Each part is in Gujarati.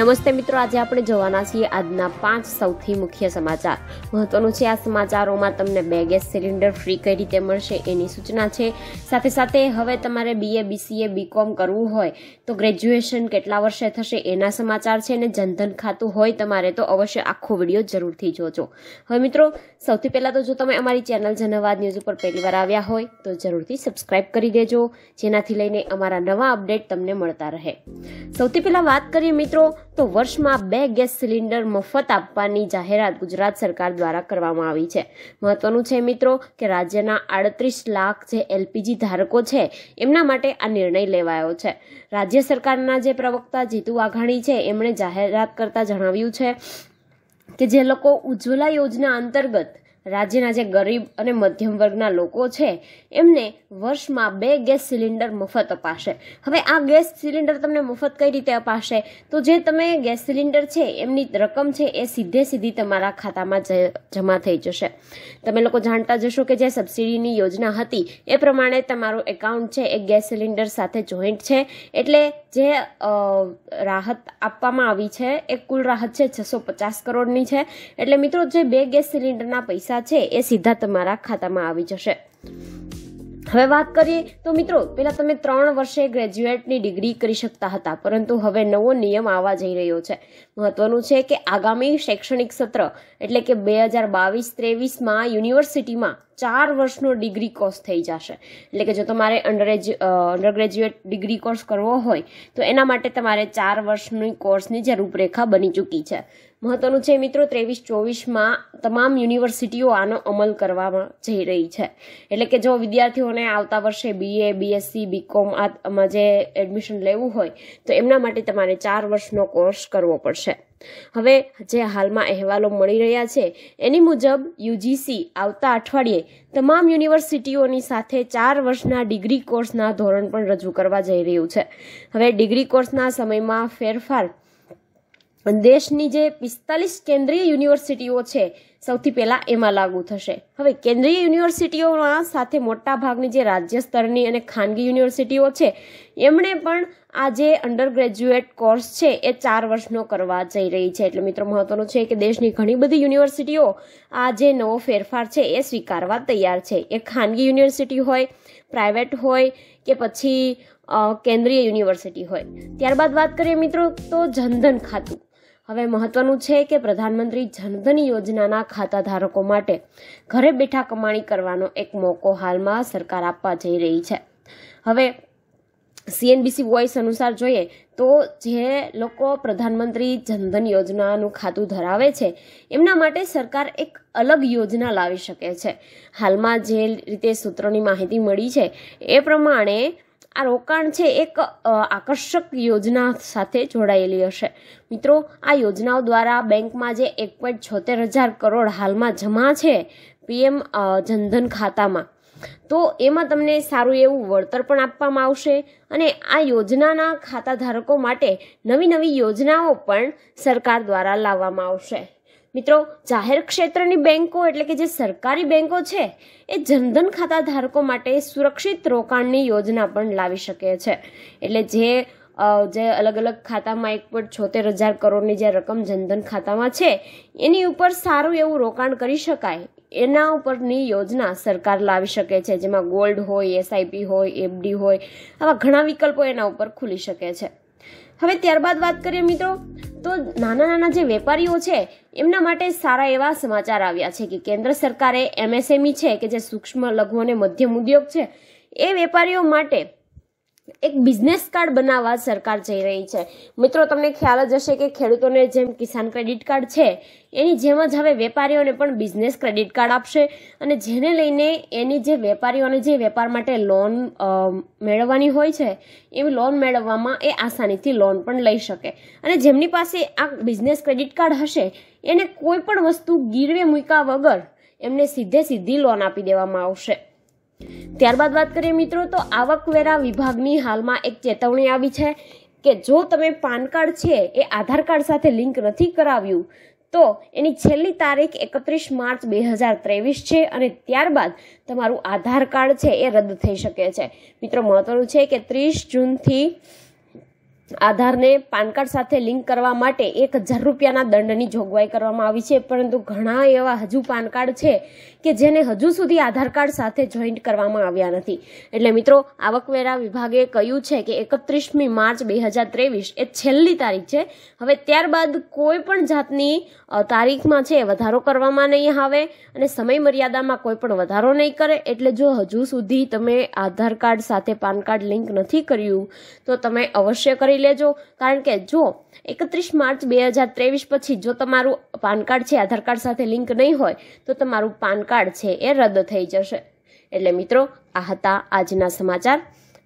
નમસ્તે મિત્રો આજે આપણે જોવાના છીએ આજના પાંચ સૌથી મુખ્ય સમાચાર મહત્વનું છે આ સમાચારોમાં તમને બે ગેસ સિલિન્ડર ફ્રી કઈ રીતે મળશે એની સૂચના છે સાથે સાથે હવે તમારે બીએ બીસીએ બીકોમ કરવું હોય તો ગ્રેજ્યુએશન કેટલા વર્ષે થશે એના સમાચાર છે અને જનધન ખાતું હોય તમારે તો અવશ્ય આખો વિડીયો જરૂરથી જોજો હવે મિત્રો સૌથી પહેલાં તો જો તમે અમારી ચેનલ જનવાદ ન્યૂઝ ઉપર પહેલીવાર આવ્યા હોય તો જરૂરથી સબસ્ક્રાઇબ કરી દેજો જેનાથી લઈને અમારા નવા અપડેટ તમને મળતા રહે સૌથી પહેલાં વાત કરીએ મિત્રો તો વર્ષમાં બે ગેસ સિલિન્ડર મફત આપવાની જાહેરાત ગુજરાત સરકાર દ્વારા કરવામાં આવી છે મહત્વનું છે મિત્રો કે રાજ્યના આડત્રીસ લાખ જે એલપીજી ધારકો છે એમના માટે આ નિર્ણય લેવાયો છે રાજ્ય સરકારના જે પ્રવક્તા જીતુ વાઘાણી છે એમણે જાહેરાત કરતા જણાવ્યું છે કે જે લોકો ઉજ્જવલા યોજના અંતર્ગત રાજ્યના જે ગરીબ અને મધ્યમ વર્ગના લોકો છે એમને વર્ષમાં બે ગેસ સિલિન્ડર મફત અપાશે હવે આ ગેસ સિલિન્ડર તમને મફત કઈ રીતે અપાશે તો જે તમે ગેસ સિલિન્ડર છે એમની રકમ છે એ સીધે સીધી તમારા ખાતામાં જમા થઈ જશે તમે લોકો જાણતા જશો કે જે સબસિડીની યોજના હતી એ પ્રમાણે તમારું એકાઉન્ટ છે એ ગેસ સિલિન્ડર સાથે જોઈન્ટ છે એટલે જે રાહત આપવામાં આવી છે એ કુલ રાહત છે છસો પચાસ કરોડની છે એટલે મિત્રો જે બે ગેસ સિલિન્ડરના પૈસા પૈસા છે એ સીધા તમારા ખાતામાં આવી જશે હવે વાત કરીએ તો મિત્રો પહેલાં તમે ત્રણ વર્ષે ગ્રેજ્યુએટની ડિગ્રી કરી શકતા હતા પરંતુ હવે નવો નિયમ આવવા જઈ રહ્યો છે મહત્વનું છે કે આગામી શૈક્ષણિક સત્ર એટલે કે બે હજાર બાવીસ ત્રેવીસમાં યુનિવર્સિટીમાં ચાર વર્ષનો ડિગ્રી કોર્સ થઈ જશે એટલે કે જો તમારે under undergraduate degree course કરવો હોય તો એના માટે તમારે ચાર વર્ષની કોર્સની જે રૂપરેખા બની ચૂકી છે મહત્વનું છે મિત્રો ત્રેવીસ ચોવીસમાં તમામ યુનિવર્સિટીઓ આનો અમલ કરવામાં જઈ રહી છે એટલે કે જો વિદ્યાર્થીઓને આવતા વર્ષે બીએ બીએસસી બીકોમ આમાં જે એડમિશન લેવું હોય તો એમના માટે તમારે ચાર વર્ષનો કોર્સ કરવો પડશે હવે જે હાલમાં અહેવાલો મળી રહ્યા છે એની મુજબ યુજીસી આવતા અઠવાડિયે તમામ યુનિવર્સિટીઓની સાથે ચાર વર્ષના ડિગ્રી કોર્સના ધોરણ પણ રજૂ કરવા જઈ રહ્યું છે હવે ડિગ્રી કોર્સના સમયમાં ફેરફાર દેશની જે પિસ્તાલીસ કેન્દ્રીય યુનિવર્સિટીઓ છે સૌથી પહેલાં એમાં લાગુ થશે હવે કેન્દ્રીય યુનિવર્સિટીઓમાં સાથે મોટાભાગની જે રાજ્ય સ્તરની અને ખાનગી યુનિવર્સિટીઓ છે એમણે પણ આ જે અંડર ગ્રેજ્યુએટ કોર્સ છે એ ચાર વર્ષનો કરવા જઈ રહી છે એટલે મિત્રો મહત્વનું છે કે દેશની ઘણી બધી યુનિવર્સિટીઓ આ જે નવો ફેરફાર છે એ સ્વીકારવા તૈયાર છે એ ખાનગી યુનિવર્સિટી હોય પ્રાઇવેટ હોય કે પછી કેન્દ્રીય યુનિવર્સિટી હોય ત્યારબાદ વાત કરીએ મિત્રો તો જનધન ખાતું હવે મહત્વનું છે કે પ્રધાનમંત્રી જનધન યોજનાના ખાતાધારકો માટે ઘરે બેઠા કમાણી કરવાનો એક મોકો હાલમાં સરકાર આપવા જઈ રહી છે હવે સીએનબીસી વોઇસ અનુસાર જોઈએ તો જે લોકો પ્રધાનમંત્રી જનધન યોજનાનું ખાતું ધરાવે છે એમના માટે સરકાર એક અલગ યોજના લાવી શકે છે હાલમાં જે રીતે સૂત્રોની માહિતી મળી છે એ પ્રમાણે આ રોકાણ છે એક આકર્ષક યોજના સાથે જોડાયેલી હશે મિત્રો આ યોજનાઓ દ્વારા બેંકમાં જે એક પોઈન્ટ છોતેર હજાર કરોડ હાલમાં જમા છે પીએમ જનધન ખાતામાં તો એમાં તમને સારું એવું વળતર પણ આપવામાં આવશે અને આ યોજનાના ખાતાધારકો માટે નવી નવી યોજનાઓ પણ સરકાર દ્વારા લાવવામાં આવશે મિત્રો જાહેર ક્ષેત્રની બેન્કો એટલે કે જે સરકારી બેંકો છે એ જનધન ખાતા ધારકો માટે સુરક્ષિત રોકાણની યોજના પણ લાવી શકે છે એટલે જે જે અલગ અલગ ખાતામાં એક પોઈન્ટ છોતેર હજાર કરોડની જે રકમ જનધન ખાતામાં છે એની ઉપર સારું એવું રોકાણ કરી શકાય એના ઉપરની યોજના સરકાર લાવી શકે છે જેમાં ગોલ્ડ હોય એસઆઈપી હોય એફડી હોય આવા ઘણા વિકલ્પો એના ઉપર ખુલી શકે છે હવે ત્યારબાદ વાત કરીએ મિત્રો તો નાના નાના જે વેપારીઓ છે એમના માટે સારા એવા સમાચાર આવ્યા છે કે કેન્દ્ર સરકારે એમએસએમઈ છે કે જે સૂક્ષ્મ લઘુ અને મધ્યમ ઉદ્યોગ છે એ વેપારીઓ માટે એક બિઝનેસ કાર્ડ બનાવવા સરકાર જઈ રહી છે મિત્રો તમને ખ્યાલ જ હશે કે ખેડૂતોને જેમ કિસાન ક્રેડિટ કાર્ડ છે એની જેમ જ હવે વેપારીઓને પણ બિઝનેસ ક્રેડિટ કાર્ડ આપશે અને જેને લઈને એની જે વેપારીઓને જે વેપાર માટે લોન મેળવવાની હોય છે એવી લોન મેળવવામાં એ આસાનીથી લોન પણ લઈ શકે અને જેમની પાસે આ બિઝનેસ ક્રેડિટ કાર્ડ હશે એને કોઈ પણ વસ્તુ ગીરવે મૂક્યા વગર એમને સીધે સીધી લોન આપી દેવામાં આવશે ત્યારબાદ વાત કરીએ મિત્રો તો આવકવેરા વિભાગની હાલમાં એક ચેતવણી આવી છે કે જો તમે પાન કાર્ડ છે એ આધાર કાર્ડ સાથે લિંક નથી કરાવ્યું તો એની છેલ્લી તારીખ એકત્રીસ માર્ચ બે હજાર ત્રેવીસ છે અને ત્યારબાદ તમારું આધાર કાર્ડ છે એ રદ થઈ શકે છે મિત્રો મહત્વનું છે કે ત્રીસ જૂનથી આધારને પાન કાર્ડ સાથે લિંક કરવા માટે એક હજાર રૂપિયાના દંડની જોગવાઈ કરવામાં આવી છે પરંતુ ઘણા એવા હજુ પાન કાર્ડ છે કે જેને હજુ સુધી આધાર કાર્ડ સાથે જોઈન્ટ કરવામાં આવ્યા નથી એટલે મિત્રો આવકવેરા વિભાગે કહ્યું છે કે એકત્રીસમી માર્ચ બે હજાર ત્રેવીસ એ છેલ્લી તારીખ છે હવે ત્યારબાદ કોઈ પણ જાતની તારીખમાં છે વધારો કરવામાં નહીં આવે અને સમય મર્યાદામાં કોઈ પણ વધારો નહીં કરે એટલે જો હજુ સુધી તમે આધાર કાર્ડ સાથે પાન કાર્ડ લિંક નથી કર્યું તો તમે અવશ્ય કરી કરી લેજો કારણ કે જો એકત્રીસ માર્ચ બે હજાર ત્રેવીસ પછી જો તમારું પાન કાર્ડ છે આધાર કાર્ડ સાથે લિંક નહીં હોય તો તમારું પાન કાર્ડ છે એ રદ થઈ જશે એટલે મિત્રો આ હતા આજના સમાચાર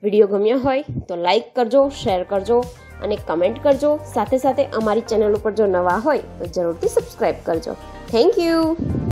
વિડીયો ગમ્યો હોય તો લાઈક કરજો શેર કરજો અને કમેન્ટ કરજો સાથે સાથે અમારી ચેનલ ઉપર જો નવા હોય તો જરૂરથી સબસ્ક્રાઈબ કરજો થેન્ક યુ